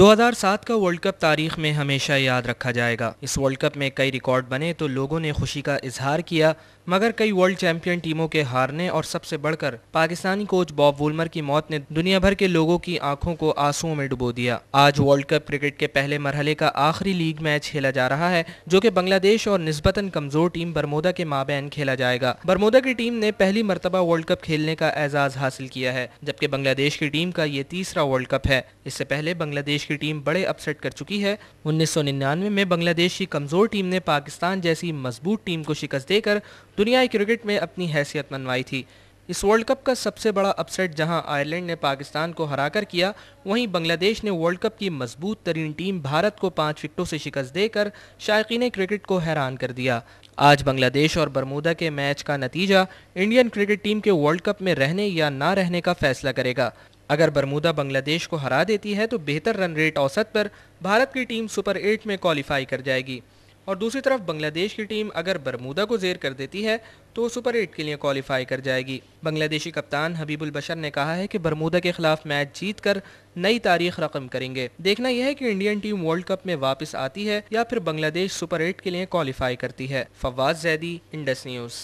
2007 का world cup तारीख में हमेशा याद रखा जाएगा इस वर्ल्ड कप में कई रिकॉर्ड बने तो लोगों ने खुशी का इजहार किया मगर कई वर्ल्ड चैंपियन टीमों के हारने और सबसे बढ़कर पाकिस्तानी कोच बॉब वुलमर की मौत ने दुनिया भर के लोगों की आंखों को आंसुओं में डुबो दिया आज वर्ल्ड कप क्रिकेट के पहले मरहले का आखिरी लीग मैच खेला जा रहा है जो कि बांग्लादेश और निस्बतन कमजोर टीम बरमोदा के माबेन खेला जाएगा बरमोदा की टीम ने पहली मरतबा वर्ल्ड कप खेलने का एजाज हासिल किया है जबकि बांग्लादेश की टीम का ये तीसरा वर्ल्ड कप है इससे पहले बांग्लादेश बांग्लादेश की टीम बड़े अपसेट कर चुकी है उन्नीस में बांग्लादेश की कमज़ोर टीम ने पाकिस्तान जैसी मजबूत टीम को शिकस्त देकर दुनियाई क्रिकेट में अपनी हैसियत मनवाई थी इस वर्ल्ड कप का सबसे बड़ा अपसेट जहां आयरलैंड ने पाकिस्तान को हराकर किया वहीं बांग्लादेश ने वर्ल्ड कप की मजबूत तरीन टीम भारत को पांच विकटों से शिकस्त देकर शायकीन क्रिकेट को हैरान कर दिया आज बांग्लादेश और बरमूदा के मैच का नतीजा इंडियन क्रिकेट टीम के वर्ल्ड कप में रहने या ना रहने का फैसला करेगा अगर बरमूदा बांग्लादेश को हरा देती है तो बेहतर रन रेट औसत पर भारत की टीम सुपर एट में क्वालिफाई कर जाएगी और दूसरी तरफ बांग्लादेश की टीम अगर बरमूदा को जेर कर देती है तो सुपर एट के लिए क्वालिफाई कर जाएगी बांग्लादेशी कप्तान हबीबुल बशर ने कहा है कि बरमूदा के खिलाफ मैच जीत कर नई तारीख रकम करेंगे देखना यह है कि इंडियन टीम वर्ल्ड कप में वापस आती है या फिर बांग्लादेश सुपर एट के लिए क्वालिफाई करती है फवाद जैदी इंडस न्यूज़